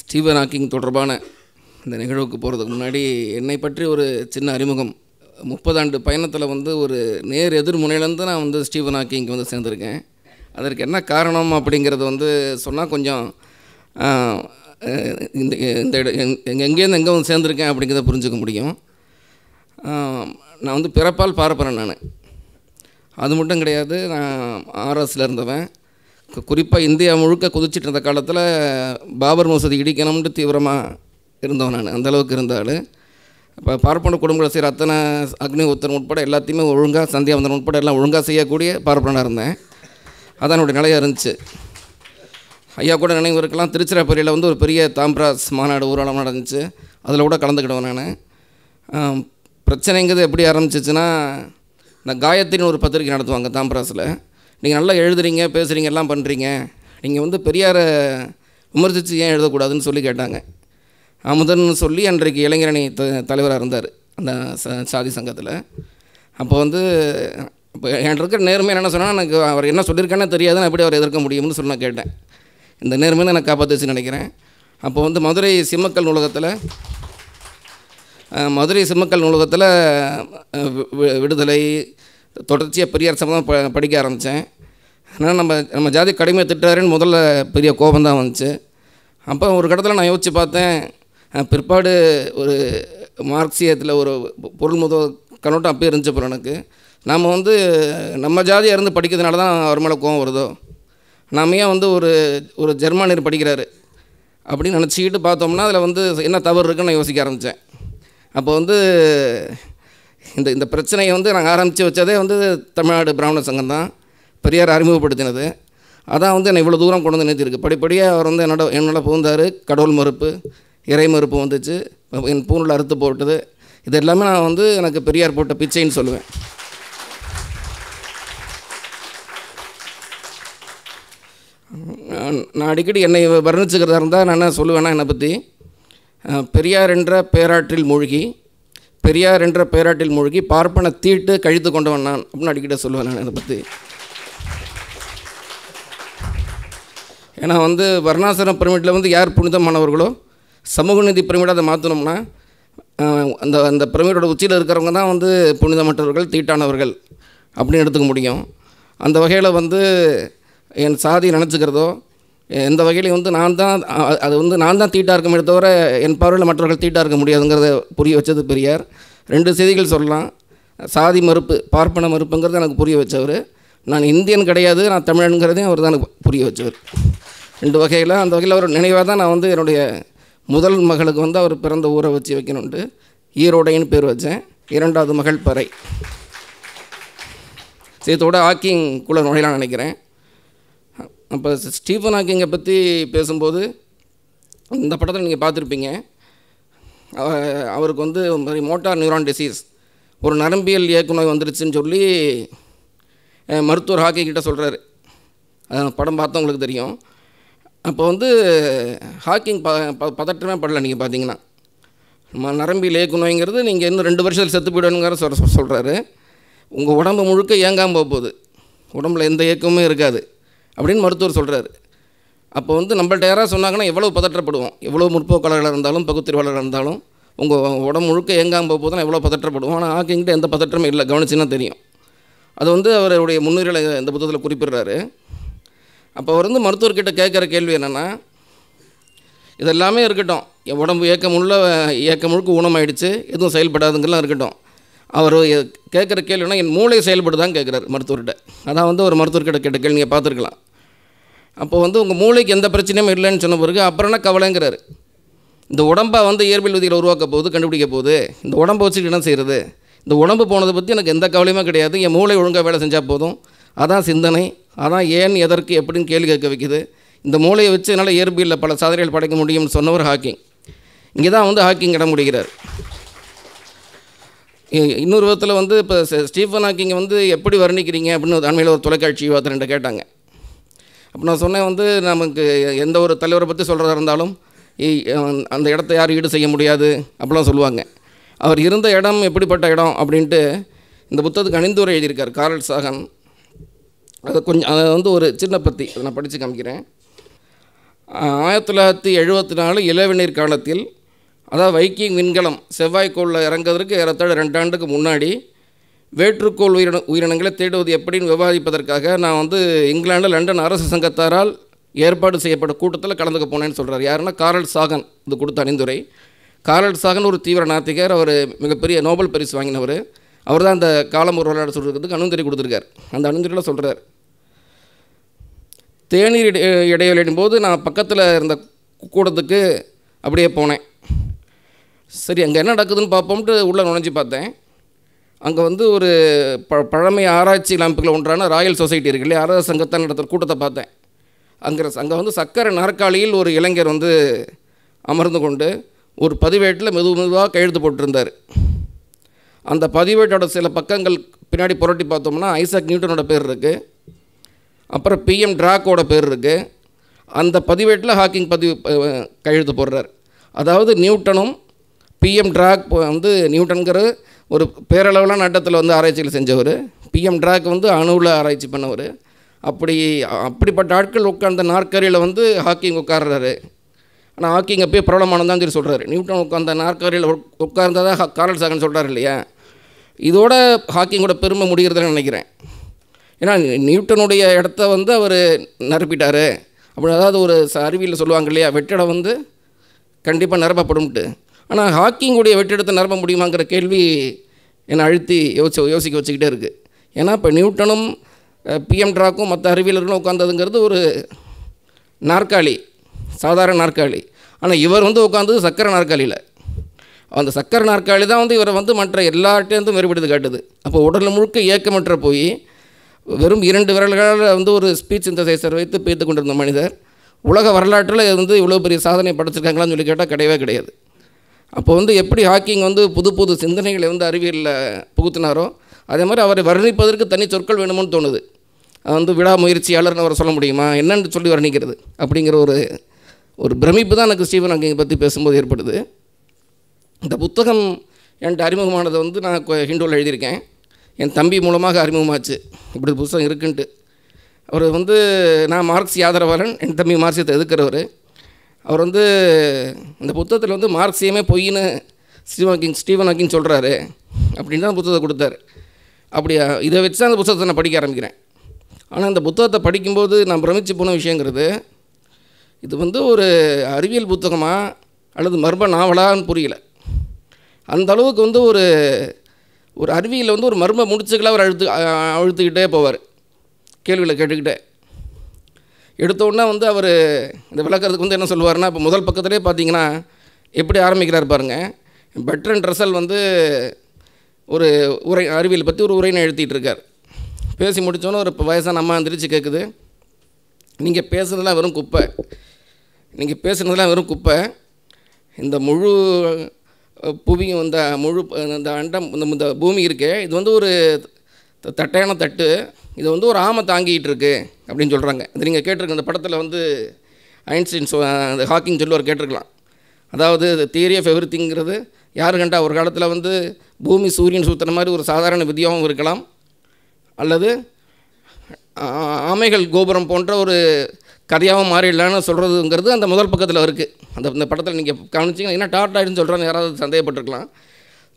Steven Hawking தொடர்பான இந்த நிகழ்வுக்கு போகிறதுக்கு முன்னாடி என்னை பற்றி ஒரு சின்ன அறிமுகம் முப்பதாண்டு பயணத்தில் வந்து ஒரு நேர் எதிர் முனையிலேருந்து நான் வந்து ஸ்டீவன் ஹாக்கிங்க்கு வந்து சேர்ந்துருக்கேன் அதற்கு என்ன காரணம் அப்படிங்கிறது வந்து சொன்னால் கொஞ்சம் இந்த இந்த எங்கே எங்கேருந்து எங்கே வந்து சேர்ந்துருக்கேன் அப்படிங்கிறத புரிஞ்சுக்க முடியும் நான் வந்து பிறப்பால் பார்ப்பறேன் நான் அது மட்டும் கிடையாது நான் ஆர்எஸில் இருந்தவன் குறிப்பாக இந்தியா முழுக்க குதிச்சிட்டு இருந்த காலத்தில் பாபர் மசூதி இடிக்கணும்னு தீவிரமாக இருந்தோம் நான் அந்தளவுக்கு இருந்தாலும் இப்போ பார்ப்பன குடும்பங்களை செய்கிற அத்தனை அக்னிஹோத்திரன் உட்பட எல்லாத்தையுமே ஒழுங்காக சந்தியாவந்தன் உட்பட எல்லாம் ஒழுங்காக செய்யக்கூடிய பார்ப்பனாக இருந்தேன் அதான் என்னுடைய நிலையாக இருந்துச்சு ஐயா கூட நினைவு இருக்கலாம் திருச்சிராப்பள்ளியில் வந்து ஒரு பெரிய தாம்பராஸ் மாநாடு ஊர்வலம் நடந்துச்சு அதில் கூட கலந்துக்கிடுவேன் நான் பிரச்சனைங்கிறது எப்படி ஆரம்பிச்சிச்சுன்னா இந்த காயத்திரின்னு ஒரு பத்திரிக்கை நடத்துவாங்க தாம்பராஸில் நீங்கள் நல்லா எழுதுறீங்க பேசுகிறீங்க எல்லாம் பண்ணுறீங்க நீங்கள் வந்து பெரியாரை விமர்சித்து ஏன் எழுதக்கூடாதுன்னு சொல்லி கேட்டாங்க அமுதன் சொல்லி அன்றைக்கு இளைஞரணி த தலைவராக இருந்தார் அந்த சாதி சங்கத்தில் அப்போ வந்து இப்போ என்கிட்ட இருக்கிற நேர்மையை என்ன சொன்னால் எனக்கு அவர் என்ன சொல்லியிருக்கானே தெரியாதுன்னு எப்படி அவர் எதிர்க்க முடியும்னு சொல்லி நான் கேட்டேன் இந்த நேர்மையை நான் காப்பாற்றுச்சுன்னு நினைக்கிறேன் அப்போ வந்து மதுரை சிம்மக்கல் நூலகத்தில் மதுரை சிம்மக்கல் நூலகத்தில் விடுதலை தொடர்ச்சியாக பெரியார் சம்பந்தம் ப படிக்க ஆரம்பித்தேன் ஆனால் நம்ம நம்ம ஜாதி கடுமையாக திட்டாருன்னு முதல்ல பெரிய கோபம் தான் வந்துச்சு அப்போ ஒரு கடத்தில் நான் யோசித்து பார்த்தேன் பிற்பாடு ஒரு மார்க்சியத்தில் ஒரு பொருள் முதல் கண்ணோட்டம் அப்போ இருந்துச்சு அப்புறம் எனக்கு நாம் வந்து நம்ம ஜாதியாக இருந்து படிக்கிறதுனால தான் அவர் மேலே கோவம் வருதோ நாம் ஏன் வந்து ஒரு ஒரு ஜெர்மானியர் படிக்கிறாரு அப்படின்னு நினச்சிக்கிட்டு பார்த்தோம்னா அதில் வந்து என்ன தவறு இருக்குன்னு நான் யோசிக்க ஆரம்பித்தேன் அப்போ வந்து இந்த இந்த பிரச்சனையை வந்து நாங்கள் ஆரம்பித்து வச்சதே வந்து தமிழ்நாடு பிராமண சங்கம் தான் பெரியார் அறிமுகப்படுத்தினது அதான் வந்து என்னை இவ்வளோ தூரம் கொண்டு வந்து நினைத்திருக்கு படிப்படியாக அவர் வந்து என்னோட என்னோட புகுந்தார் கடவுள் மறுப்பு இறை மறுப்பு வந்துச்சு என் பூனில் அறுத்து போட்டது இது எல்லாமே நான் வந்து எனக்கு பெரியார் போட்ட பிச்சைன்னு சொல்லுவேன் நான் அடிக்கடி என்னை வர்ணிச்சுக்கிறதா இருந்தால் நான் என்ன சொல்லுவேன்னா என்னை பற்றி பெரியார் என்ற பேராற்றில் மூழ்கி பெரியார் என்ற பேராட்டில் மூழ்கி பார்ப்பன தீட்டு கழித்து கொண்டவன் நான் அப்படின்னு அடிக்கிட்ட சொல்லுவேன் நான் அதை பற்றி ஏன்னா வந்து வர்ணாசிரம பிரமிட்டில் வந்து யார் புனிதமானவர்களோ சமூக நீதி பிரமிடாக அதை மாற்றணும்னா அந்த அந்த பிரமிடோட உச்சியில் இருக்கிறவங்க தான் வந்து புனிதமற்றவர்கள் தீட்டானவர்கள் அப்படின்னு எடுத்துக்க முடியும் அந்த வகையில் வந்து என் சாதி நினச்சிக்கிறதோ எந்த வகையிலையும் வந்து நான் தான் அது வந்து நான் தான் தீட்டாக இருக்க தவிர என் பார்வையில் மற்றவர்கள் தீட்டாக இருக்க முடியாதுங்கிறத புரிய வச்சது பெரியார் ரெண்டு செய்திகள் சொல்லலாம் சாதி மறுப்பு பார்ப்பன மறுப்புங்கிறது எனக்கு புரிய வச்சவர் நான் இந்தியன் கிடையாது நான் தமிழனுங்கிறதையும் அவர் தான் எனக்கு புரிய வச்சவர் ரெண்டு வகையில் அந்த வகையில் அவர் நினைவாக தான் நான் வந்து என்னுடைய முதல் மகளுக்கு வந்து அவர் பிறந்த ஊரை வச்சு வைக்கணுண்டு ஈரோடைன்னு பேர் வச்சேன் இரண்டாவது மகள் பறை சேர்த்தோட ஆக்கிங் குள்ள நுழையலாம் நினைக்கிறேன் அப்போ ஸ்டீஃபன் ஹாக்கிங்கை பற்றி பேசும்போது இந்த படத்தில் நீங்கள் பார்த்துருப்பீங்க அவருக்கு வந்து மாதிரி மோட்டார் நியூரான் டிசீஸ் ஒரு நரம்பியல் இயக்குநோய் வந்துருச்சுன்னு சொல்லி மருத்துவர் ஹாக்கி கிட்ட சொல்கிறாரு படம் பார்த்தா உங்களுக்கு தெரியும் அப்போ வந்து ஹாக்கிங் ப ப பதற்றமே படல நீங்கள் பார்த்தீங்கன்னா நரம்பியல் இயக்குநோய்ங்கிறது நீங்கள் இன்னும் ரெண்டு வருஷத்தில் செத்து போயிடணுங்கிற சொல் சொல்கிறாரு உங்கள் உடம்பு முழுக்க இயங்காமல் போகுது உடம்புல எந்த இயக்கமும் இருக்காது அப்படின்னு மருத்துவர் சொல்கிறாரு அப்போ வந்து நம்மள்ட்ட யாராவது சொன்னாங்கன்னா எவ்வளோ பதற்றப்படுவோம் எவ்வளோ முற்போக்காளர்கள் இருந்தாலும் பகுத்தறிவாளர்களாக இருந்தாலும் உங்கள் உடம்பு முழுக்க ஏங்காமல் போகுது தான் எவ்வளோ பதற்றப்படுவோம் ஆனால் ஆக்கிங்கிட்ட எந்த பதற்றமும் இல்லை கவனிச்சுன்னா தெரியும் அது வந்து அவருடைய முன்னுரிமை இந்த புத்தகத்தில் குறிப்பிடுறாரு அப்போ அவர் வந்து மருத்துவர்கிட்ட கேட்குற கேள்வி என்னென்னா இதெல்லாமே இருக்கட்டும் என் உடம்பு ஏக்கம் உள்ள ஏக்கம் முழுக்க ஊனமாயிடுச்சு எதுவும் செயல்படாதுங்கெல்லாம் இருக்கட்டும் அவர் கேட்குற கேள்வினா என் மூளை செயல்பட்டு தான் கேட்குறாரு மருத்துவர்கிட்ட அதான் வந்து ஒரு மருத்துவர்கிட்ட கேட்ட கேள்வி நீங்கள் பார்த்துருக்கலாம் அப்போ வந்து உங்கள் மூளைக்கு எந்த பிரச்சனையும் இல்லைன்னு சொன்ன பிறகு அப்புறம் என்ன கவலைங்கிறாரு இந்த உடம்பை வந்து இயற்பியல் விதிகளை உருவாக்க போகுது கண்டுபிடிக்க போகுது இந்த உடம்பை வச்சுட்டு என்ன செய்கிறது இந்த உடம்பு போனதை பற்றி எனக்கு எந்த கவலையுமே கிடையாது என் மூளை ஒழுங்காக வேலை செஞ்சால் போதும் அதான் சிந்தனை அதான் ஏன் எதற்கு எப்படின்னு கேள்வி கேட்க வைக்குது இந்த மூளையை வச்சு என்னால் இயற்பியலில் பல சாதனைகள் படைக்க முடியும்னு சொன்னவர் ஹாக்கிங் இங்கே தான் வந்து ஹாக்கிங் இடம் முடிகிறார் இன்னொரு விதத்தில் வந்து இப்போ ஸ்டீஃபன் ஹாக்கிங்கை வந்து எப்படி வர்ணிக்கிறீங்க அப்படின்னு அண்மையில் ஒரு தொலைக்காட்சி வார்த்தை கேட்டாங்க அப்போ நான் சொன்னேன் வந்து நமக்கு எந்த ஒரு தலைவரை பற்றி சொல்கிறதா இருந்தாலும் அந்த இடத்த யாரும் ஈடு செய்ய முடியாது அப்படிலாம் சொல்லுவாங்க அவர் இருந்த இடம் எப்படிப்பட்ட இடம் அப்படின்ட்டு இந்த புத்தகத்துக்கு அணிந்துரை எழுதியிருக்கார் காரல் சாகன் அதை கொஞ்சம் அதை வந்து ஒரு சின்ன பற்றி அதை நான் படித்து காமிக்கிறேன் ஆயிரத்தி தொள்ளாயிரத்தி எழுபத்தி நாலு இளவிநீர் காலத்தில் அதாவது வைக்கிங் விண்கலம் செவ்வாய்க்கோளில் இறங்குவதற்கு ஏறத்தாழ ரெண்டு ஆண்டுக்கு முன்னாடி வேற்றுக்கோள் உயிரின உயிரினங்களை தேடுவது எப்படின்னு விவாதிப்பதற்காக நான் வந்து இங்கிலாண்டு லண்டன் அரசு சங்கத்தாரால் ஏற்பாடு செய்யப்பட்ட கூட்டத்தில் கலந்துக்க போனேன்னு சொல்கிறார் யாருன்னா காரல் சாகன் இது கொடுத்த அணிந்துரை காரல் சாகன் ஒரு தீவிர நாத்திகர் அவர் மிகப்பெரிய நோபல் பரிசு வாங்கினவர் அவர் தான் அந்த காலம் ஒரு விளையாட சொல்கிறதுக்கு அணுந்தறி கொடுத்துருக்கார் அந்த அணுந்தறியில் சொல்கிறார் தேநீர் இடைவெளியின் போது நான் பக்கத்தில் இருந்த கூடத்துக்கு அப்படியே போனேன் சரி அங்கே என்ன நடக்குதுன்னு பார்ப்போம்ட்டு உள்ளே நுழைஞ்சு பார்த்தேன் அங்கே வந்து ஒரு ப பழமை ஆராய்ச்சி லாம்புகள் ஒன்றான ராயல் சொசைட்டி இருக்கு இல்லையா அரச சங்கத்தான் நடத்துகிற கூட்டத்தை பார்த்தேன் அங்கே அங்கே வந்து சக்கரை நாற்காலியில் ஒரு இளைஞர் வந்து அமர்ந்து கொண்டு ஒரு பதிவேட்டில் மெது மெதுவாக கையெழுத்து போட்டிருந்தார் அந்த பதிவேட்டோட சில பக்கங்கள் பின்னாடி புரட்டி பார்த்தோம்னா ஐசக் நியூட்டனோட பேர் இருக்குது அப்புறம் பிஎம் ட்ராக்கோட பேர் இருக்குது அந்த பதிவேட்டில் ஹாக்கிங் பதிவு கையெழுத்து போடுறார் அதாவது நியூட்டனும் பிஎம் ட்ராக் வந்து நியூட்டன்கிற ஒரு பேரளவிலான நட்டத்தில் வந்து ஆராய்ச்சிகள் செஞ்சவர் பிஎம் ட்ராக் வந்து அணுவில் ஆராய்ச்சி பண்ணவர் அப்படி அப்படிப்பட்ட ஆட்கள் உட்கார்ந்த நாற்கரியில் வந்து ஹாக்கிங் உட்கார்றாரு ஆனால் ஹாக்கிங் அப்பயே பிரபலமானதான் சொல்லி சொல்கிறாரு நியூட்டன் உட்காந்த நாற்கரியில் உட்கார்ந்ததாக காரல் சாகன் சொல்கிறார் இல்லையா இதோட ஹாக்கிங்கோட பெருமை முடிகிறதுன்னு நினைக்கிறேன் ஏன்னா நியூட்டனுடைய இடத்த வந்து அவர் நிரப்பிட்டார் அப்படி அதாவது ஒரு அறிவியில் சொல்லுவாங்க இல்லையா வெற்றிடம் வந்து கண்டிப்பாக நிரப்பப்படும்ட்டு ஆனால் ஹாக்கிங்குடைய வெற்றிடத்தை நிரப்ப முடியுமாங்கிற கேள்வி என்னை அழுத்தி யோசி யோசிக்க வச்சுக்கிட்டே இருக்குது ஏன்னா இப்போ நியூட்டனும் பிஎம் ட்ராக்கும் மற்ற அறிவியலர்களும் உட்காந்ததுங்கிறது ஒரு நாற்காலி சாதாரண நாற்காலி ஆனால் இவர் வந்து உட்காந்தது சக்கரை நாற்காலியில் அந்த சக்கரை நாற்காலி தான் வந்து இவரை வந்து மற்ற எல்லாட்டேருந்தும் வேறுபடுது காட்டுது அப்போ உடல் முழுக்க இயக்கமற்ற போய் வெறும் இரண்டு விரல்களால் வந்து ஒரு ஸ்பீச் சிந்தசைசர் வைத்து பேத்து கொண்டிருந்த மனிதர் உலக வரலாற்றில் இது வந்து இவ்வளோ பெரிய சாதனை படைச்சிருக்காங்களான்னு சொல்லி கேட்டால் கிடையவே கிடையாது அப்போ வந்து எப்படி ஹாக்கிங் வந்து புது புது சிந்தனைகளை வந்து அறிவியலில் புகுத்தினாரோ அதே மாதிரி அவரை வர்ணிப்பதற்கு தனி சொற்கள் வேணுமோன்னு தோணுது வந்து விடாமுயற்சியாளர்னு அவரை சொல்ல முடியுமா என்னன்னு சொல்லி வர்ணிக்கிறது அப்படிங்கிற ஒரு ஒரு பிரமிப்பு தான் எனக்கு ஸ்டீவன் ஹாக்கிங் பற்றி பேசும்போது ஏற்படுது இந்த புத்தகம் என்கிட்ட அறிமுகமானதை வந்து நான் ஹிண்டோவில் எழுதியிருக்கேன் என் தம்பி மூலமாக அறிமுகமாச்சு இப்படி புத்தகம் இருக்குன்ட்டு அவர் வந்து நான் மார்க்ஸ் ஆதரவாளன் என் தம்பி மார்க்சியத்தை எதுக்கிறவர் அவர் வந்து இந்த புத்தகத்தில் வந்து மார்க்சியமே பொய்ன்னு ஸ்டீவன் ஹாக்கிங் ஸ்டீவன் ஹாக்கிங் சொல்கிறாரு அப்படின்னு தான் புத்தகத்தை கொடுத்தாரு அப்படியா இதை வச்சு தான் அந்த புத்தகத்தை நான் படிக்க ஆரம்பிக்கிறேன் ஆனால் இந்த புத்தகத்தை படிக்கும்போது நான் பிரமிச்சு போன விஷயங்கிறது இது வந்து ஒரு அறிவியல் புத்தகமாக அல்லது மர்ம நாவலான்னு புரியல அந்த அளவுக்கு வந்து ஒரு ஒரு அறிவியலில் வந்து ஒரு மர்ம முடிச்சுக்களாக அவர் அழுத்து அழுத்துக்கிட்டே போவார் கேள்விகளை கேட்டுக்கிட்டே எடுத்தோடனே வந்து அவர் இந்த விளக்கிறதுக்கு வந்து என்ன சொல்லுவார்னா இப்போ முதல் பக்கத்துலேயே பார்த்தீங்கன்னா எப்படி ஆரம்பிக்கிறார் பாருங்கள் பெட்ரன் ரசல் வந்து ஒரு உரை அறிவியல் பற்றி ஒரு உரையினை எழுத்திகிட்ருக்கார் பேசி முடித்தோன்னே ஒரு இப்போ வயசான அம்மா எந்திரிச்சு கேட்குது நீங்கள் பேசுனதெல்லாம் வெறும் குப்பை நீங்கள் பேசுனதெல்லாம் வெறும் குப்பை இந்த முழு புவியும் இந்த முழு இந்த அண்டம் இந்த பூமி இருக்கே இது வந்து ஒரு தட்டையான தட்டு இது வந்து ஒரு ஆமை தாங்கிக்கிட்டு இருக்கு அப்படின்னு சொல்கிறாங்க இது நீங்கள் கேட்டிருக்க இந்த படத்தில் வந்து ஐன்ஸ்டீன் அந்த ஹாக்கிங் சொல்லுவார் கேட்டிருக்கலாம் அதாவது தியரி ஆஃப் எவ்ரித்திங்கிறது யார் கண்டா ஒரு காலத்தில் வந்து பூமி சூரியன் சுற்றுற மாதிரி ஒரு சாதாரண விதியாகவும் இருக்கலாம் அல்லது ஆமைகள் கோபுரம் போன்ற ஒரு கதையாகவும் மாறிடலான்னு சொல்கிறதுங்கிறது அந்த முதல் பக்கத்தில் இருக்குது அந்த இந்த படத்தில் நீங்கள் கவனிச்சிங்கன்னா ஏன்னா ஆயிடுன்னு சொல்கிறாங்க யாராவது சந்தேகப்பட்டிருக்கலாம்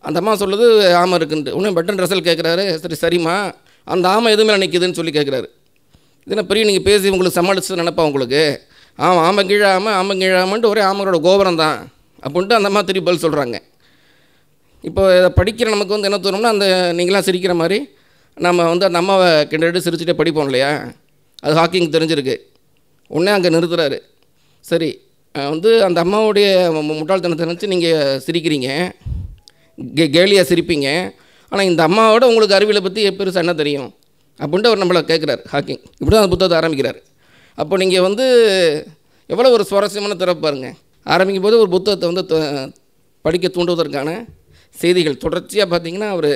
அந்த அம்மா சொல்லுது ஆமாம் இருக்குன்ட்டு ஒன்றும் பட்டன் ரசல் கேட்குறாரு சரி சரிம்மா அந்த ஆமாம் எது மேலே நிற்கிதுன்னு சொல்லி கேட்குறாரு இதுனா பெரிய நீங்கள் பேசி உங்களுக்கு சமாளித்து நினைப்பா உங்களுக்கு ஆமாம் ஆமாம் கீழாமல் ஆமாம் கீழாமன்ட்டு ஒரே ஆமரோட கோபுரம் தான் அப்படின்ட்டு அந்த அம்மா திருப்பி பதில் சொல்கிறாங்க இப்போ இதை படிக்கிற நமக்கு வந்து என்ன தோணும்னா அந்த நீங்களாம் சிரிக்கிற மாதிரி நம்ம வந்து அந்த அம்மாவை கிண்டடி சிரிச்சுட்டே படிப்போம் இல்லையா அது ஹாக்கிங் தெரிஞ்சிருக்கு உடனே அங்கே நிறுத்துறாரு சரி வந்து அந்த அம்மாவுடைய முட்டாள்தனத்தை நினச்சி நீங்கள் சிரிக்கிறீங்க கே கேலியாக சிரிப்பீங்க ஆனால் இந்த அம்மாவோட உங்களுக்கு அறிவியலை பற்றி பெருசாக என்ன தெரியும் அப்படின்ட்டு அவர் நம்மளை கேட்குறாரு ஹாக்கிங் இப்படி தான் அந்த புத்தகத்தை ஆரம்பிக்கிறார் அப்போ நீங்கள் வந்து எவ்வளோ ஒரு சுவாரஸ்யமான திறப்பாருங்க ஆரம்பிக்கும் போது ஒரு புத்தகத்தை வந்து படிக்க தூண்டுவதற்கான செய்திகள் தொடர்ச்சியாக பார்த்தீங்கன்னா அவர்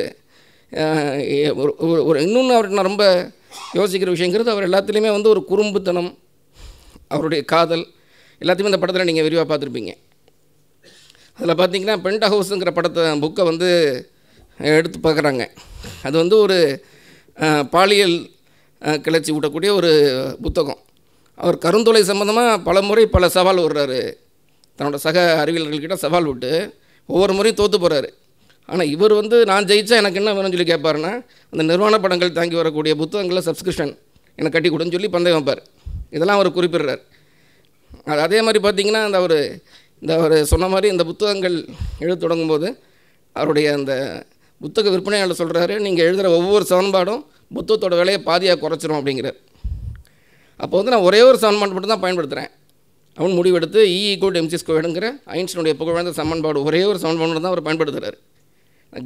ஒரு ஒரு இன்னொன்று அவர் நான் ரொம்ப யோசிக்கிற விஷயங்கிறது அவர் எல்லாத்துலேயுமே வந்து ஒரு குறும்புத்தனம் அவருடைய காதல் எல்லாத்தையுமே இந்த படத்தில் நீங்கள் விரிவாக பார்த்துருப்பீங்க அதில் பார்த்தீங்கன்னா பெண்ட் ஹவுஸுங்கிற படத்தை புக்கை வந்து எடுத்து பார்க்குறாங்க அது வந்து ஒரு பாலியல் கிளர்ச்சி விடக்கூடிய ஒரு புத்தகம் அவர் கருந்தொலை சம்மந்தமாக பல முறை பல சவால் விடுறாரு தன்னோட சக அறிவியலர்கள்கிட்ட சவால் விட்டு ஒவ்வொரு முறையும் தோற்று போகிறாரு ஆனால் இவர் வந்து நான் ஜெயித்தா எனக்கு என்ன வேணும்னு சொல்லி கேட்பாருன்னா அந்த நிர்வாண படங்கள் தாங்கி வரக்கூடிய புத்தகங்களில் சப்ஸ்கிரிப்ஷன் எனக்கு கட்டி கொடுன்னு சொல்லி பந்தயம் வைப்பார் இதெல்லாம் அவர் குறிப்பிடுறார் அது அதே மாதிரி பார்த்திங்கன்னா அந்த அவர் இந்த அவர் சொன்ன மாதிரி இந்த புத்தகங்கள் எழுத தொடங்கும்போது அவருடைய அந்த புத்தக விற்பனையாளர் சொல்கிறாரு நீங்கள் எழுதுகிற ஒவ்வொரு சமன்பாடும் புத்தகத்தோட விலையை பாதியாக குறைச்சிரும் அப்படிங்கிறார் அப்போ வந்து நான் ஒரே ஒரு சமன்பாடு மட்டும் தான் பயன்படுத்துகிறேன் அவன் முடிவெடுத்து இ e ஈக்குவல் எம்சி ஸ்கொயர்டுங்கிற ஐன்ஸ்டனுடைய புகழ்ந்த சமன்பாடு ஒரே ஒரு சமன்பாடு தான் அவர் பயன்படுத்துகிறார்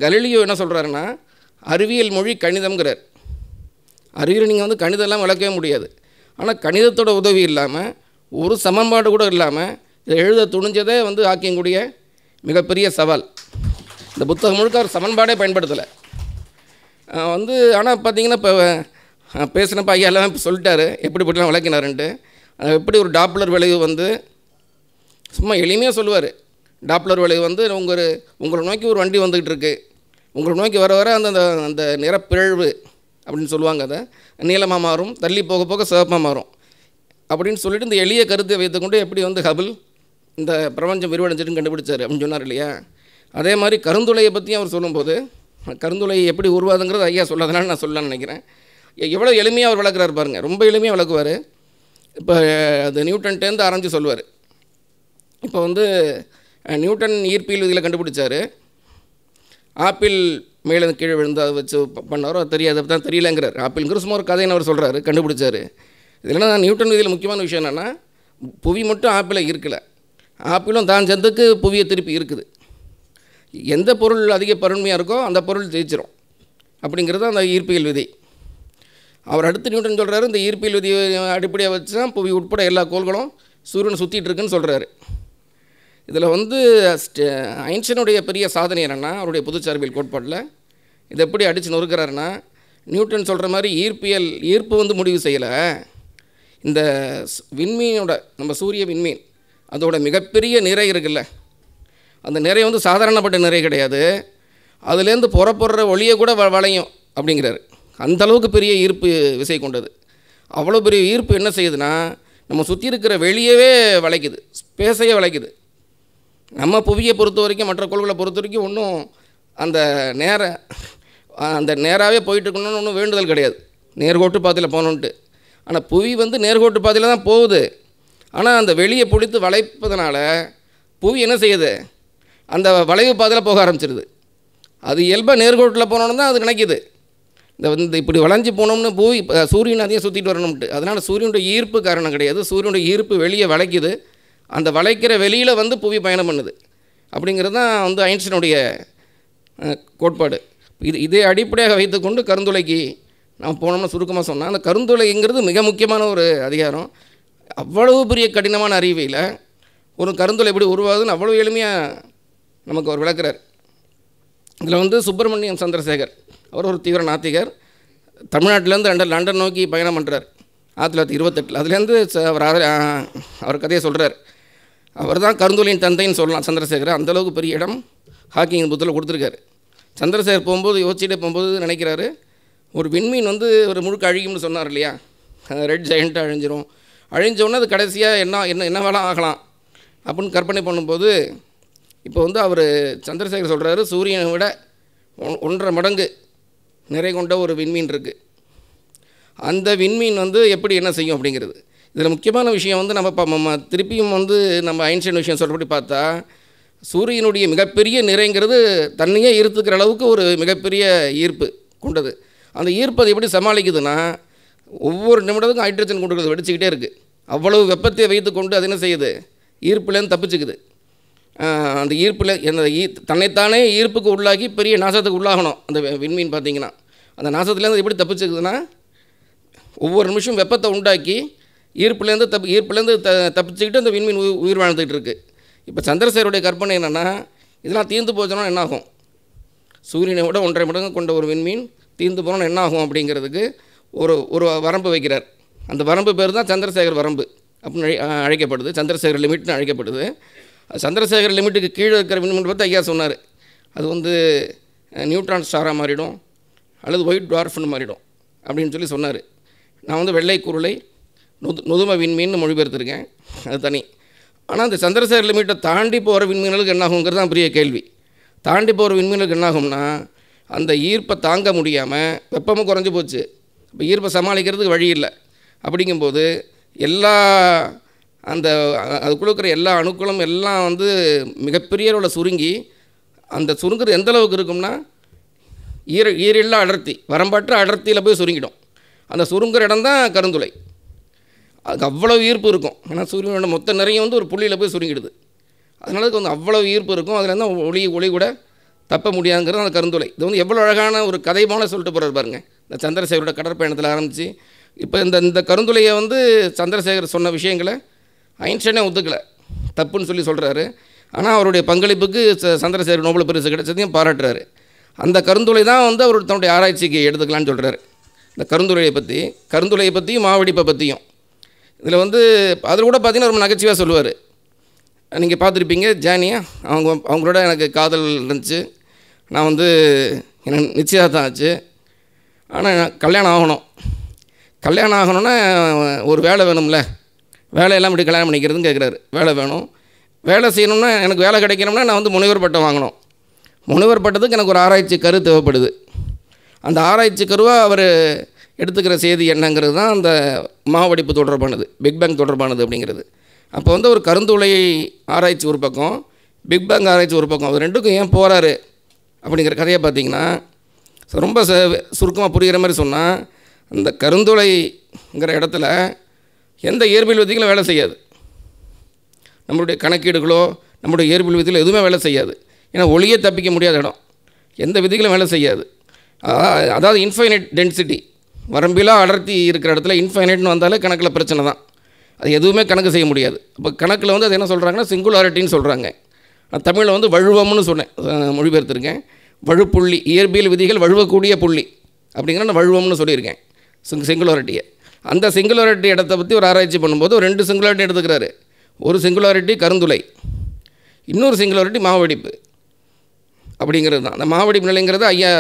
கலிலியோ என்ன சொல்கிறாருன்னா அறிவியல் மொழி கணிதம்ங்கிறார் அறிவியல் நீங்கள் வந்து கணிதம் எல்லாம் விளக்கவே முடியாது ஆனால் கணிதத்தோட உதவி இல்லாமல் ஒரு சமன்பாடு கூட இல்லாமல் இதை எழுத துணிஞ்சதே வந்து கூடிய மிகப்பெரிய சவால் இந்த புத்தகம் முழுக்க அவர் சமன்பாடே பயன்படுத்தலை வந்து ஆனால் பார்த்தீங்கன்னா இப்போ பேசுனப்ப ஐயா எல்லாமே சொல்லிட்டார் எப்படி இப்படிலாம் விளக்கினாருன்ட்டு எப்படி ஒரு டாப்ளர் விளைவு வந்து சும்மா எளிமையாக சொல்லுவார் டாப்ளர் விளைவு வந்து உங்கள் உங்களை நோக்கி ஒரு வண்டி வந்துக்கிட்டு இருக்குது உங்களை நோக்கி வர வர அந்த அந்த நிறப்பிழவு அப்படின்னு சொல்லுவாங்க அதை நீளமாக மாறும் தள்ளி போக போக சிவப்பாக மாறும் அப்படின்னு சொல்லிட்டு இந்த எளிய கருத்தை வைத்துக்கொண்டு எப்படி வந்து ஹபில் இந்த பிரபஞ்சம் விரிவடைஞ்சிட்டு கண்டுபிடிச்சார் அப்படின்னு சொன்னார் இல்லையா அதே மாதிரி கருந்துளையை பற்றியும் அவர் சொல்லும்போது கருந்துளை எப்படி உருவாதுங்கிறது ஐயா சொல்லாதனால நான் சொல்லலாம்னு நினைக்கிறேன் எவ்வளோ எளிமையாக அவர் வளர்க்குறாரு பாருங்கள் ரொம்ப எளிமையாக வளர்க்குவார் இப்போ அது நியூட்டன்ட்டேருந்து ஆரம்பித்து சொல்லுவார் இப்போ வந்து நியூட்டன் ஈர்ப்பியல் இதில் கண்டுபிடிச்சார் ஆப்பிள் மேலே கீழே விழுந்தால் அதை வச்சு பண்ணாரோ தெரியாது அப்போ தான் தெரியலங்கிறார் ஆப்பிள்ங்கிற சும்மா ஒரு கதைன்னு அவர் சொல்கிறாரு கண்டுபிடிச்சார் இதெல்லாம் நியூட்டன் விதியில் முக்கியமான விஷயம் என்னென்னா புவி மட்டும் ஆப்பிளை இருக்கலை ஆப்பிளும் தான் சேர்ந்துக்கு புவியை திருப்பி இருக்குது எந்த பொருள் அதிக பருண்மையாக இருக்கோ அந்த பொருள் ஜெயிச்சிடும் அப்படிங்கிறது அந்த ஈர்ப்பியல் விதி அவர் அடுத்து நியூட்டன் சொல்கிறாரு இந்த ஈர்ப்பியல் விதியை அடிப்படையாக வச்சு தான் புவி உட்பட எல்லா கோள்களும் சூரியன் சுற்றிட்டு இருக்குன்னு சொல்கிறாரு இதில் வந்து ஐன்ஸ்டனுடைய பெரிய சாதனை என்னென்னா அவருடைய பொதுச்சார்பியல் கோட்பாட்டில் இதை எப்படி அடித்து நொறுக்கிறாருன்னா நியூட்டன் சொல்கிற மாதிரி ஈர்ப்பியல் ஈர்ப்பு வந்து முடிவு செய்யலை இந்த விண்மீனோட நம்ம சூரிய விண்மீன் அதோட மிகப்பெரிய நிறை இருக்குல்ல அந்த நிறை வந்து சாதாரணப்பட்ட நிறை கிடையாது அதுலேருந்து புறப்படுற ஒளியை கூட வளையும் அப்படிங்கிறாரு அந்தளவுக்கு பெரிய ஈர்ப்பு விசை கொண்டது அவ்வளோ பெரிய ஈர்ப்பு என்ன செய்யுதுன்னா நம்ம சுற்றி இருக்கிற வெளியவே வளைக்குது ஸ்பேஸையே வளைக்குது நம்ம புவியை பொறுத்த வரைக்கும் மற்ற கோள்களை பொறுத்த வரைக்கும் ஒன்றும் அந்த நேர அந்த நேராகவே போயிட்டுருக்கணும்னு ஒன்றும் வேண்டுதல் கிடையாது நேர்கோட்டு பாதையில் போகணுன்ட்டு ஆனால் புவி வந்து நேர்கோட்டு பாதையில் தான் போகுது ஆனால் அந்த வெளியை பிடித்து வளைப்பதனால் புவி என்ன செய்யுது அந்த வளைவு பாதையில் போக ஆரம்பிச்சிருது அது இயல்பாக நேர்கோட்டில் போனோன்னு தான் அது நினைக்கிது இந்த வந்து இப்படி வளைஞ்சு போனோம்னு பூவி சூரியன் அதையும் சுற்றிட்டு வரணும்ட்டு அதனால் சூரியனுடைய ஈர்ப்பு காரணம் கிடையாது சூரியனுடைய ஈர்ப்பு வெளியே வளைக்குது அந்த வளைக்கிற வெளியில் வந்து புவி பயணம் பண்ணுது அப்படிங்கிறது தான் வந்து ஐன்ஸ்டனுடைய கோட்பாடு இது இதை அடிப்படையாக வைத்துக்கொண்டு கருந்துளைக்கு நான் போனோம்னா சுருக்கமாக சொன்னால் அந்த கருந்துளைங்கிறது மிக முக்கியமான ஒரு அதிகாரம் அவ்வளவு பெரிய கடினமான அறிவியில் ஒரு கருந்தொலை எப்படி உருவாகுதுன்னு அவ்வளோ எளிமையாக நமக்கு அவர் விளக்குறார் இதில் வந்து சுப்பிரமணியம் சந்திரசேகர் அவர் ஒரு தீவிர நாத்திகர் தமிழ்நாட்டிலேருந்து லண்டன் லண்டன் நோக்கி பயணம் பண்ணுறார் ஆயிரத்தி தொள்ளாயிரத்தி இருபத்தெட்டில் அதுலேருந்து அவர் அவர் கதையை சொல்கிறார் அவர் தான் கருந்தொலியின் தந்தைன்னு சொல்லலாம் சந்திரசேகர் அந்தளவுக்கு பெரிய இடம் ஹாக்கிங் புத்தில் கொடுத்துருக்காரு சந்திரசேகர் போகும்போது யோசிச்சுட்டே போகும்போது நினைக்கிறாரு ஒரு விண்மீன் வந்து ஒரு முழுக்க அழிக்கும்னு சொன்னார் இல்லையா ரெட் ஜெயண்ட்டாக அழிஞ்சிரும் அழிஞ்சோடனே அது கடைசியாக என்ன என்ன என்ன ஆகலாம் அப்படின்னு கற்பனை பண்ணும்போது இப்போ வந்து அவர் சந்திரசேகர் சொல்கிறாரு சூரியனை விட ஒன்றரை மடங்கு நிறை கொண்ட ஒரு விண்மீன் இருக்குது அந்த விண்மீன் வந்து எப்படி என்ன செய்யும் அப்படிங்கிறது இதில் முக்கியமான விஷயம் வந்து நம்ம திருப்பியும் வந்து நம்ம ஐன்ஸ்டைன் விஷயம் சொல்கிறபடி பார்த்தா சூரியனுடைய மிகப்பெரிய நிறைங்கிறது தன்னையே ஈர்த்துக்கிற அளவுக்கு ஒரு மிகப்பெரிய ஈர்ப்பு கொண்டது அந்த ஈர்ப்பு அது எப்படி சமாளிக்குதுன்னா ஒவ்வொரு நிமிடத்துக்கும் ஹைட்ரஜன் கொண்டு வெடிச்சிக்கிட்டே இருக்குது அவ்வளவு வெப்பத்தை கொண்டு அது என்ன செய்யுது ஈர்ப்புலேருந்து தப்பிச்சுக்குது அந்த ஈர்ப்பில் என்ன ஈ தன்னைத்தானே ஈர்ப்புக்கு உள்ளாகி பெரிய நாசத்துக்கு உள்ளாகணும் அந்த விண்மீன் பார்த்திங்கன்னா அந்த நாசத்துலேருந்து எப்படி தப்பிச்சுக்குதுன்னா ஒவ்வொரு நிமிஷம் வெப்பத்தை உண்டாக்கி ஈர்ப்புலேருந்து தப்பு ஈர்ப்புலேருந்து த தப்பிச்சுக்கிட்டு அந்த விண்மீன் உயிர் வாழ்ந்துகிட்டு இருக்குது இப்போ சந்திரசேருடைய கற்பனை என்னென்னா இதெல்லாம் தீர்ந்து போச்சோன்னா என்னாகும் சூரியனை விட ஒன்றரை மடங்கு கொண்ட ஒரு விண்மீன் தீர்ந்து போனால் என்னாகும் அப்படிங்கிறதுக்கு ஒரு ஒரு வரம்பு வைக்கிறார் அந்த வரம்பு பேர் தான் சந்திரசேகர் வரம்பு அப்படின்னு அழைக்கப்படுது சந்திரசேகர் லிமிட்னு அழைக்கப்படுது சந்திரசேகர் லிமிட்டுக்கு கீழே இருக்கிற மின்மன் பற்றி ஐயா சொன்னார் அது வந்து நியூட்ரான் ஸ்டாராக மாறிடும் அல்லது ஒயிட் டார்ஃபுன்னு மாறிடும் அப்படின்னு சொல்லி சொன்னார் நான் வந்து வெள்ளை குருளை நொது நொதும விண்மீன் மொழிபெயர்த்துருக்கேன் அது தனி ஆனால் அந்த சந்திரசேகர் லிமிட்டை தாண்டி போகிற விண்மீன்களுக்கு என்னாகுங்கிறது தான் பெரிய கேள்வி தாண்டி போகிற விண்மீன்களுக்கு என்னாகும்னா அந்த ஈர்ப்பை தாங்க முடியாமல் வெப்பமும் குறைஞ்சி போச்சு இப்போ ஈர்ப்பை சமாளிக்கிறதுக்கு வழி இல்லை அப்படிங்கும்போது எல்லா அந்த அது இருக்கிற எல்லா அணுக்களும் எல்லாம் வந்து மிகப்பெரிய அளவில் சுருங்கி அந்த சுருங்குறது எந்த அளவுக்கு இருக்கும்னா ஈர ஈரில்லா அடர்த்தி வரம்பற்ற அடர்த்தியில் போய் சுருங்கிடும் அந்த சுருங்குற இடம் தான் கருந்துளை அதுக்கு அவ்வளோ ஈர்ப்பு இருக்கும் ஆனால் சூரியனோட மொத்த நிறையும் வந்து ஒரு புள்ளியில் போய் சுருங்கிடுது அதனால அதுக்கு வந்து அவ்வளோ ஈர்ப்பு இருக்கும் அதில் இருந்தால் ஒளி ஒளி கூட தப்ப முடியாதுங்கிறது அந்த கருந்துளை இது வந்து எவ்வளோ அழகான ஒரு கதை போல சொல்லிட்டு போகிறார் பாருங்கள் இந்த சந்திரசேகரோட கடற்பயணத்தில் ஆரம்பித்து இப்போ இந்த இந்த கருந்துளையை வந்து சந்திரசேகர் சொன்ன விஷயங்களை ஐன்ஸ்டைனே ஒத்துக்கலை தப்புன்னு சொல்லி சொல்கிறாரு ஆனால் அவருடைய பங்களிப்புக்கு சந்திரசேகர் நோபல் பரிசு கிடைச்சதையும் பாராட்டுறாரு அந்த கருந்துளை தான் வந்து அவர் தன்னுடைய ஆராய்ச்சிக்கு எடுத்துக்கலான்னு சொல்கிறாரு இந்த கருந்துளையை பற்றி கருந்துளையை பற்றியும் மாவடிப்பை பற்றியும் இதில் வந்து அதில் கூட பார்த்திங்கன்னா ரொம்ப நகைச்சுவையாக சொல்லுவார் நீங்கள் பார்த்துருப்பீங்க ஜானியா அவங்க அவங்களோட எனக்கு காதல் இருந்துச்சு நான் வந்து எனக்கு நிச்சயதார்த்தம் ஆச்சு ஆனால் கல்யாணம் ஆகணும் கல்யாணம் ஆகணும்னா ஒரு வேலை வேணும்ல வேலையெல்லாம் இப்படி கல்யாணம் பண்ணிக்கிறதுன்னு கேட்குறாரு வேலை வேணும் வேலை செய்யணும்னா எனக்கு வேலை கிடைக்கணும்னா நான் வந்து முனைவர் பட்டம் வாங்கணும் முனைவர் பட்டத்துக்கு எனக்கு ஒரு ஆராய்ச்சி கரு தேவைப்படுது அந்த ஆராய்ச்சி கருவாக அவர் எடுத்துக்கிற செய்தி என்னங்கிறது தான் அந்த மாவடிப்பு தொடர்பானது பிக்பேங் தொடர்பானது அப்படிங்கிறது அப்போ வந்து ஒரு கருந்துளை ஆராய்ச்சி ஒரு பக்கம் பிக்பேங் ஆராய்ச்சி ஒரு பக்கம் அது ரெண்டுக்கும் ஏன் போகிறாரு அப்படிங்கிற கதையை பார்த்திங்கன்னா ரொம்ப சுருக்கமாக புரிகிற மாதிரி சொன்னால் அந்த கருந்துளைங்கிற இடத்துல எந்த இயற்பியல் விதிகளும் வேலை செய்யாது நம்மளுடைய கணக்கீடுகளோ நம்மளுடைய இயற்பியல் விதிகளோ எதுவுமே வேலை செய்யாது ஏன்னா ஒளியே தப்பிக்க முடியாத இடம் எந்த விதிகளும் வேலை செய்யாது அதாவது இன்ஃபைனைட் டென்சிட்டி வரம்பிலாக அடர்த்தி இருக்கிற இடத்துல இன்ஃபைனைட்னு வந்தாலே கணக்கில் பிரச்சனை தான் அது எதுவுமே கணக்கு செய்ய முடியாது இப்போ கணக்கில் வந்து அது என்ன சொல்கிறாங்கன்னா சிங்குலாரிட்டின்னு சொல்கிறாங்க நான் தமிழில் வந்து வழுவம்னு சொன்னேன் மொழிபெயர்த்துருக்கேன் வழுப்புள்ளி இயற்பியல் விதிகள் வழுவக்கூடிய புள்ளி அப்படிங்கிற நான் வழுவம்னு சொல்லியிருக்கேன் சிங் சிங்குலாரிட்டியை அந்த சிங்குலாரிட்டி இடத்த பற்றி ஒரு ஆராய்ச்சி பண்ணும்போது ஒரு ரெண்டு சிங்குலாரிட்டி எடுத்துக்கிறாரு ஒரு சிங்குலாரிட்டி கருந்துளை இன்னொரு சிங்குலாரிட்டி மாவடிப்பு அப்படிங்கிறது தான் அந்த மாவடிப்பு நிலைங்கிறது ஐயா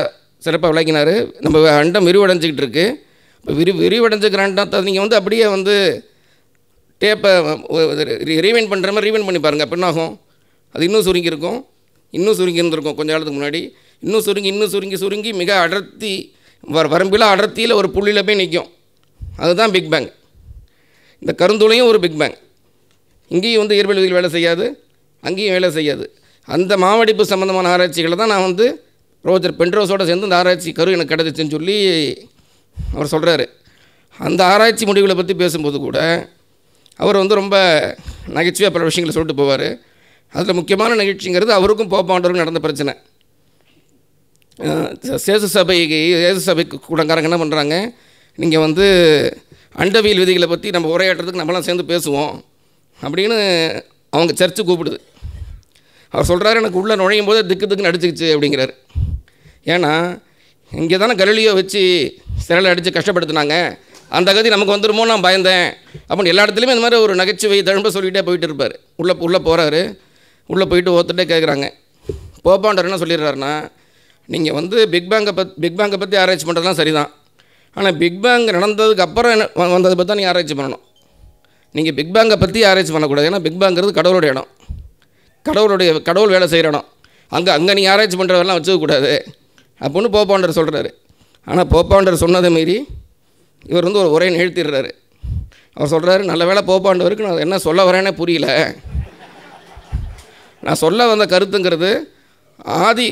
சிறப்பாக விளக்கினார் நம்ம அண்டம் விரிவடைஞ்சிக்கிட்டு இருக்குது இப்போ விரி விரிவடைஞ்சிக்கிற அண்டத்தை நீங்கள் வந்து அப்படியே வந்து டேப்பை ரீவைன் பண்ணுற மாதிரி ரீவைன் பண்ணி பாருங்கள் அப்படின்னாகும் அது இன்னும் சுருங்கியிருக்கும் இன்னும் சுருங்கி இருந்திருக்கும் கொஞ்ச காலத்துக்கு முன்னாடி இன்னும் சுருங்கி இன்னும் சுருங்கி சுருங்கி மிக அடர்த்தி வர வரம்பில் அடர்த்தியில் ஒரு புள்ளியில் போய் நிற்கும் அதுதான் பிக் பேங் இந்த கருந்துளையும் ஒரு பிக் பேங் இங்கேயும் வந்து இயற்பியல் வேலை செய்யாது அங்கேயும் வேலை செய்யாது அந்த மாவடிப்பு சம்மந்தமான ஆராய்ச்சிகளை தான் நான் வந்து ரோஜர் பென்ட்ரோஸோடு சேர்ந்து இந்த ஆராய்ச்சி கரு எனக்கு கிடச்சிச்சின்னு சொல்லி அவர் சொல்கிறாரு அந்த ஆராய்ச்சி முடிவுகளை பற்றி பேசும்போது கூட அவர் வந்து ரொம்ப நகைச்சுவையாக பல விஷயங்களை சொல்லிட்டு போவார் அதில் முக்கியமான நிகழ்ச்சிங்கிறது அவருக்கும் போப்பாண்டவருக்கும் நடந்த பிரச்சனை சேசு சபைக்கு சேசு சபைக்கு கூடங்காரங்க என்ன பண்ணுறாங்க நீங்கள் வந்து அண்டவியல் விதிகளை பற்றி நம்ம உரையாடுறதுக்கு நம்மளாம் சேர்ந்து பேசுவோம் அப்படின்னு அவங்க சர்ச்சு கூப்பிடுது அவர் சொல்கிறாரு எனக்கு உள்ளே நுழையும் போது திக்கு திக்குன்னு அடிச்சுக்கிச்சு அப்படிங்கிறாரு ஏன்னா இங்கே தானே கலிலியோ வச்சு சிறையில் அடித்து கஷ்டப்படுத்தினாங்க அந்த கதி நமக்கு வந்துருமோ நான் பயந்தேன் அப்படின்னு எல்லா இடத்துலையுமே இந்த மாதிரி ஒரு நகைச்சுவை தழும்ப சொல்லிகிட்டே போயிட்டு இருப்பார் உள்ளே உள்ளே போகிறாரு உள்ளே போயிட்டு ஒருத்தட்டே கேட்குறாங்க போப்பாண்டர் என்ன சொல்லிடுறாருன்னா நீங்கள் வந்து பிக் பேங்கை பத் பிக் பேங்கை பற்றி ஆராய்ச்சி பண்ணுறதுலாம் சரி தான் ஆனால் பிக் பேங்க் நடந்ததுக்கு அப்புறம் என்ன வந்ததை பற்றி தான் நீங்கள் ஆராய்ச்சி பண்ணணும் நீங்கள் பிக் பேங்கை பற்றி ஆராய்ச்சி பண்ணக்கூடாது ஏன்னா பிக் பேங்கிறது கடவுளுடைய இடம் கடவுளுடைய கடவுள் வேலை செய்கிற இடம் அங்கே அங்கே நீங்கள் ஆராய்ச்சி பண்ணுறதெல்லாம் வச்சுக்கக்கூடாது அப்படின்னு போப்பாண்டர் சொல்கிறாரு ஆனால் போப்பாண்டர் சொன்னதை மீறி இவர் வந்து ஒரு உரையை நிகழ்த்திடுறாரு அவர் சொல்கிறாரு நல்ல வேலை போப்பாண்டவருக்கு நான் என்ன சொல்ல வரேன்னே புரியல நான் சொல்ல வந்த கருத்துங்கிறது ஆதி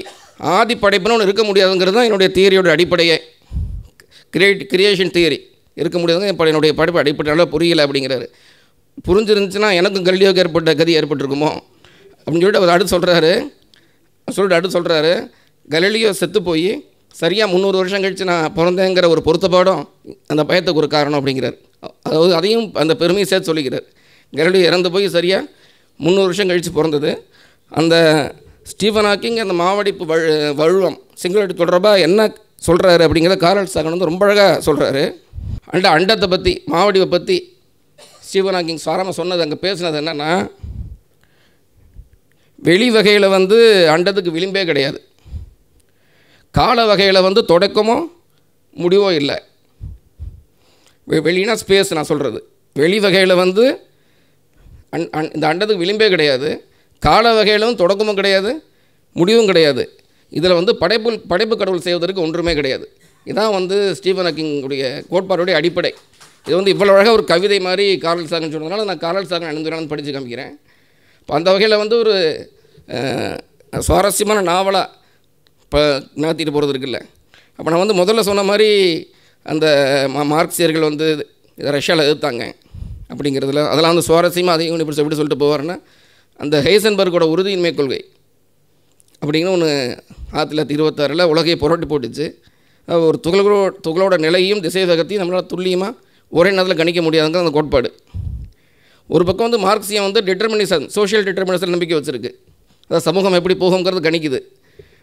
ஆதி படைப்புன்னு ஒன்று இருக்க முடியாதுங்கிறது தான் என்னுடைய தியரியோட அடிப்படையே கிரியேட் கிரியேஷன் தியரி இருக்க முடியாதுங்க என்னுடைய படைப்பு அடிப்படையால் புரியலை அப்படிங்கிறாரு புரிஞ்சிருந்துச்சுன்னா எனக்கும் கல்வியோக்கு ஏற்பட்ட கதி ஏற்பட்டிருக்குமோ அப்படின்னு சொல்லிட்டு அவர் அடுத்து சொல்கிறாரு சொல்லிட்டு அடுத்து சொல்கிறாரு கலலியோ செத்து போய் சரியாக முந்நூறு வருஷம் கழித்து நான் பிறந்தேங்கிற ஒரு பொருத்தப்பாடும் அந்த பயத்துக்கு ஒரு காரணம் அப்படிங்கிறார் அதாவது அதையும் அந்த பெருமையை சேர்த்து சொல்லிக்கிறார் கலலியோ இறந்து போய் சரியாக முந்நூறு வருஷம் கழித்து பிறந்தது அந்த ஸ்டீஃபன் ஹாக்கிங் அந்த மாவடிப்பு வழு வழுவம் சிங்களடி தொடர்பாக என்ன சொல்கிறாரு அப்படிங்கிறத காரல் சாகன் வந்து ரொம்ப அழகாக சொல்கிறாரு அண்ட் அண்டத்தை பற்றி மாவடிவை பற்றி ஸ்டீஃபன் ஹாக்கிங் சாரமாக சொன்னது அங்கே பேசுனது என்னென்னா வெளி வகையில் வந்து அண்டத்துக்கு விளிம்பே கிடையாது கால வகையில் வந்து தொடக்கமோ முடிவோ இல்லை வெளினா ஸ்பேஸ் நான் சொல்கிறது வெளி வகையில் வந்து அண் அண் இந்த அண்டத்துக்கு விளிம்பே கிடையாது கால வகையிலும் தொடக்கமும் கிடையாது முடிவும் கிடையாது இதில் வந்து படைப்பு படைப்பு கடவுள் செய்வதற்கு ஒன்றுமே கிடையாது இதான் வந்து ஸ்டீஃபன் ஹக்கிங்குடைய கோட்பாடுடைய அடிப்படை இது வந்து இவ்வளோ அழகாக ஒரு கவிதை மாதிரி காரல் சாகன் சொன்னதுனால நான் காரல் சாகன் அணிந்துரான்னு படித்து காமிக்கிறேன் இப்போ அந்த வகையில் வந்து ஒரு சுவாரஸ்யமான நாவலாக இப்போ நடத்திட்டு போகிறது இருக்குல்ல அப்போ நான் வந்து முதல்ல சொன்ன மாதிரி அந்த மார்க்சியர்கள் வந்து ரஷ்யாவில் எதிர்த்தாங்க அப்படிங்கிறதுல அதெல்லாம் வந்து சுவாரஸ்யமாக அதையும் இப்படி எப்படி சொல்லிட்டு போவாருன்னா அந்த ஹேசன்பர்கோட உறுதியின்மை கொள்கை அப்படிங்கிற ஒன்று ஆயிரத்தி தொள்ளாயிரத்தி இருபத்தாறில் உலகை புரட்டி போட்டுச்சு ஒரு துகளோ துகளோட நிலையும் திசை வேகத்தையும் நம்மளால் துல்லியமாக ஒரே நேரத்தில் கணிக்க முடியாதுங்கிற அந்த கோட்பாடு ஒரு பக்கம் வந்து மார்க்சியம் வந்து டிட்டர்மினிசன் சோஷியல் டிட்டர்மினிசன் நம்பிக்கை வச்சுருக்கு அதாவது சமூகம் எப்படி போகுங்கிறது கணிக்குது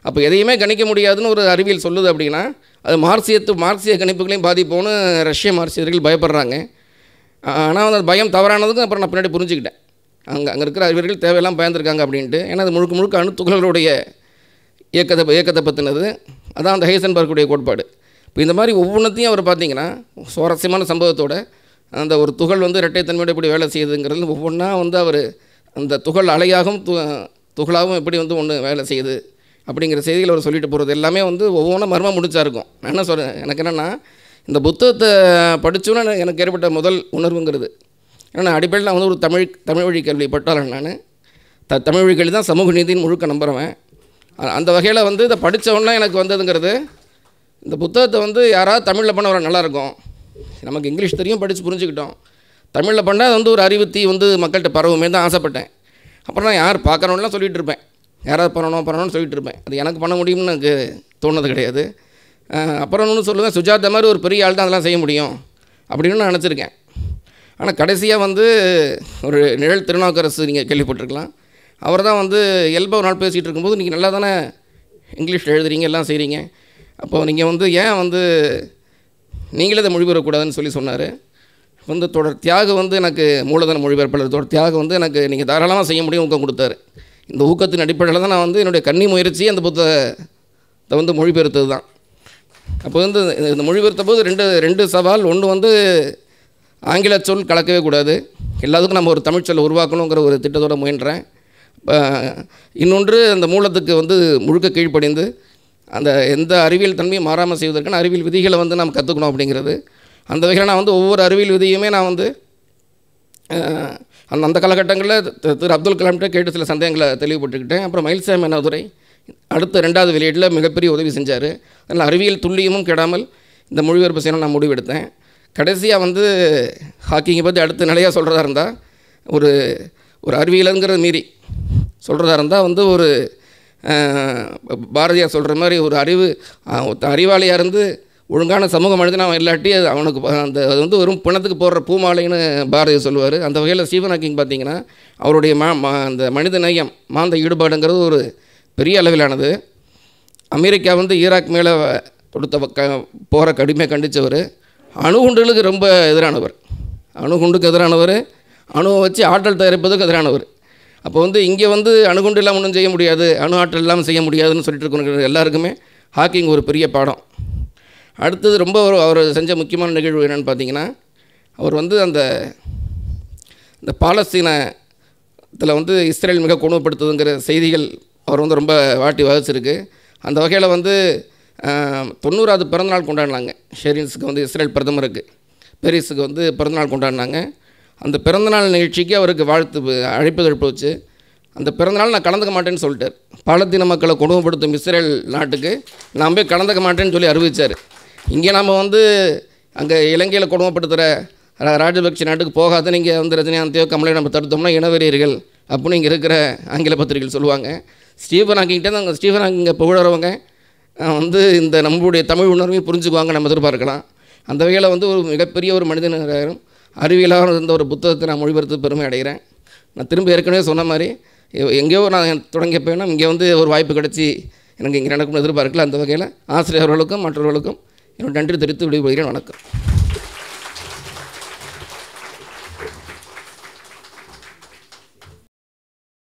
அப்போ எதையுமே கணிக்க முடியாதுன்னு ஒரு அறிவியல் சொல்லுது அப்படின்னா அது மார்க்சியத்து மார்க்சிய கணிப்புகளையும் பாதிப்போன்னு ரஷ்ய மார்க்சியர்கள் பயப்படுறாங்க ஆனால் அந்த பயம் தவறானதுக்கு அப்புறம் நான் பின்னாடி புரிஞ்சுக்கிட்டேன் அங்கே அங்கே இருக்கிற அறிவியர்கள் தேவையெல்லாம் பயந்துருக்காங்க அப்படின்ட்டு ஏன்னா அது முழுக்க முழுக்க அணுத்துகள்களுடைய இயக்கத்தை இயக்கத்தை பற்றினது அதான் அந்த ஹேசன் பார்க்குடைய கோட்பாடு இப்போ இந்த மாதிரி ஒவ்வொன்றத்தையும் அவர் பார்த்தீங்கன்னா சுவாரஸ்யமான சம்பவத்தோட அந்த ஒரு துகள் வந்து தன்மையோட எப்படி வேலை செய்யுதுங்கிறது ஒவ்வொன்றா வந்து அவர் அந்த துகள் அலையாகவும் து துகளாகவும் எப்படி வந்து ஒன்று வேலை செய்யுது அப்படிங்கிற செய்திகள் அவர் சொல்லிட்டு போகிறது எல்லாமே வந்து ஒவ்வொன்றும் மர்மம் முடிச்சா இருக்கும் நான் என்ன சொல்கிறேன் எனக்கு என்னென்னா இந்த புத்தகத்தை படித்தோன்னு எனக்கு ஏற்பட்ட முதல் உணர்வுங்கிறது ஏன்னா அடிப்படையில் நான் வந்து ஒரு தமிழ் தமிழ் வழி கல்வி பட்டாளன் நான் த தமிழ் வழி கல்வி தான் சமூக நீதின்னு முழுக்க நம்புகிறவன் அந்த வகையில் வந்து இதை படித்தவொன்னே எனக்கு வந்ததுங்கிறது இந்த புத்தகத்தை வந்து யாராவது தமிழில் பண்ண வர நல்லாயிருக்கும் நமக்கு இங்கிலீஷ் தெரியும் படித்து புரிஞ்சுக்கிட்டோம் தமிழில் பண்ணால் அது வந்து ஒரு அறிவுத்தி வந்து மக்கள்கிட்ட பரவுமே தான் ஆசைப்பட்டேன் அப்புறம் நான் யார் பார்க்குறோம்லாம் சொல்லிகிட்டு இருப்பேன் யாராவது பண்ணணும் பண்ணணும்னு சொல்லிகிட்டு இருப்பேன் அது எனக்கு பண்ண முடியும்னு எனக்கு தோணுது கிடையாது அப்புறம் ஒன்று சொல்லுவேன் சுஜாதா மாதிரி ஒரு பெரிய ஆள் தான் அதெல்லாம் செய்ய முடியும் அப்படின்னு நான் நினச்சிருக்கேன் ஆனால் கடைசியாக வந்து ஒரு நிழல் திருநாவுக்கரசு நீங்கள் கேள்விப்பட்டிருக்கலாம் அவர் தான் வந்து ஒரு நாள் பேசிகிட்டு இருக்கும்போது நீங்கள் நல்லா தானே இங்கிலீஷில் எழுதுறீங்க எல்லாம் செய்கிறீங்க அப்போது நீங்கள் வந்து ஏன் வந்து நீங்களே அதை மொழிபெறக்கூடாதுன்னு சொல்லி சொன்னார் வந்து தொடர் தியாகம் வந்து எனக்கு மூலதன மொழிபெயர்ப்பாளர் தொடர் தியாகம் வந்து எனக்கு நீங்கள் தாராளமாக செய்ய முடியும் ஊக்கம் கொடுத்தாரு இந்த ஊக்கத்தின் அடிப்படையில் தான் நான் வந்து என்னுடைய கன்னி முயற்சி அந்த புத்தகத்தை வந்து மொழிபெயர்த்தது தான் அப்போ வந்து இந்த மொழிபெயர்த்த போது ரெண்டு ரெண்டு சவால் ஒன்று வந்து ஆங்கில சொல் கலக்கவே கூடாது எல்லாத்துக்கும் நம்ம ஒரு சொல் உருவாக்கணுங்கிற ஒரு திட்டத்தோடு முயன்றேன் இன்னொன்று அந்த மூலத்துக்கு வந்து முழுக்க கீழ்ப்படிந்து அந்த எந்த அறிவியல் தன்மையும் மாறாமல் செய்வதற்கான அறிவியல் விதிகளை வந்து நாம் கற்றுக்கணும் அப்படிங்கிறது அந்த வகையில் நான் வந்து ஒவ்வொரு அறிவியல் விதியுமே நான் வந்து அந்த அந்த காலகட்டங்களில் திரு அப்துல் கலாம்கிட்ட கேட்டு சில சந்தேகங்களை தெளிவுபட்டுக்கிட்டேன் அப்புறம் மயில்சாமி அண்ணாதுரை அடுத்த ரெண்டாவது வெளியீட்டில் மிகப்பெரிய உதவி செஞ்சார் அதனால் அறிவியல் துல்லியமும் கெடாமல் இந்த மொழிபெயர்ப்பு செய்யணும் நான் முடிவெடுத்தேன் கடைசியாக வந்து ஹாக்கிங்கை பற்றி அடுத்த நிலையாக சொல்கிறதா இருந்தால் ஒரு ஒரு அறிவியலுங்கிறது மீறி சொல்கிறதா இருந்தால் வந்து ஒரு பாரதியார் சொல்கிற மாதிரி ஒரு அறிவு அறிவாளியாக இருந்து ஒழுங்கான சமூக மனிதன் அவன் இல்லாட்டி அது அவனுக்கு அந்த அது வந்து வெறும் பிணத்துக்கு போடுற பூமாலைன்னு பாரதியார் சொல்லுவார் அந்த வகையில் ஸ்டீஃபன் ஹாக்கிங் பார்த்திங்கன்னா அவருடைய மா அந்த மனித நேயம் மாந்த ஈடுபாடுங்கிறது ஒரு பெரிய அளவிலானது அமெரிக்கா வந்து ஈராக் மேலே கொடுத்த க போகிற கடுமையாக கண்டித்தவர் அணுகுண்டுகளுக்கு ரொம்ப எதிரானவர் அணுகுண்டுக்கு எதிரானவர் அணுவை வச்சு ஆற்றல் தயாரிப்பதுக்கு எதிரானவர் அப்போ வந்து இங்கே வந்து அணுகுண்டு இல்லாமல் ஒன்றும் செய்ய முடியாது அணு ஆற்றல் இல்லாமல் செய்ய முடியாதுன்னு சொல்லிட்டு இருக்கிற எல்லாருக்குமே ஹாக்கிங் ஒரு பெரிய பாடம் அடுத்தது ரொம்ப ஒரு அவர் செஞ்ச முக்கியமான நிகழ்வு என்னென்னு பார்த்தீங்கன்னா அவர் வந்து அந்த இந்த பாலஸ்தீனத்தில் வந்து இஸ்ரேல் மிக கொடுமைப்படுத்துதுங்கிற செய்திகள் அவர் வந்து ரொம்ப வாட்டி வகிச்சிருக்கு அந்த வகையில் வந்து தொண்ணூறாவது பிறந்தநாள் கொண்டாடினாங்க ஷெரீன்ஸுக்கு வந்து இஸ்ரேல் பிரதமருக்கு பெரிஸுக்கு வந்து பிறந்தநாள் கொண்டாடினாங்க அந்த பிறந்தநாள் நிகழ்ச்சிக்கு அவருக்கு வாழ்த்து அழைப்பு எழுப்பு வச்சு அந்த பிறந்தநாள் நான் கலந்துக்க மாட்டேன்னு சொல்லிட்டார் பாலத்தீன மக்களை கொடுமைப்படுத்தும் இஸ்ரேல் நாட்டுக்கு நான் போய் கலந்துக்க மாட்டேன்னு சொல்லி அறிவித்தார் இங்கே நாம் வந்து அங்கே இலங்கையில் கொடுமைப்படுத்துகிற ராஜபக்ஷ நாட்டுக்கு போகாத நீங்கள் வந்து ரஜினிகாந்தையோ கமலை நம்ம தடுத்தோம்னா இனவெறியர்கள் அப்படின்னு இங்கே இருக்கிற ஆங்கில பத்திரிகைகள் சொல்லுவாங்க ஸ்டீஃபன் ஹாக்கிங்கிட்ட அங்கே ஸ்டீஃபன் ஹாக்கிங் புகழறவங்க வந்து இந்த நம்முடைய தமிழ் உணர்வையும் புரிஞ்சுக்குவாங்க நம்ம எதிர்பார்க்கலாம் அந்த வகையில் வந்து ஒரு மிகப்பெரிய ஒரு மனிதனாரும் அறிவியலாக இருந்த ஒரு புத்தகத்தை நான் மொழிபெயர்த்து பெருமை அடைகிறேன் நான் திரும்ப ஏற்கனவே சொன்ன மாதிரி எங்கேயோ நான் தொடங்கிய போயினா இங்கே வந்து ஒரு வாய்ப்பு கிடச்சி எனக்கு இங்கே நடக்கும்னு எதிர்பார்க்கல அந்த வகையில் ஆசிரியர்களுக்கும் மற்றவர்களுக்கும் என்னோட நன்றி தெரிவித்து விடுபடுகிறேன் வணக்கம்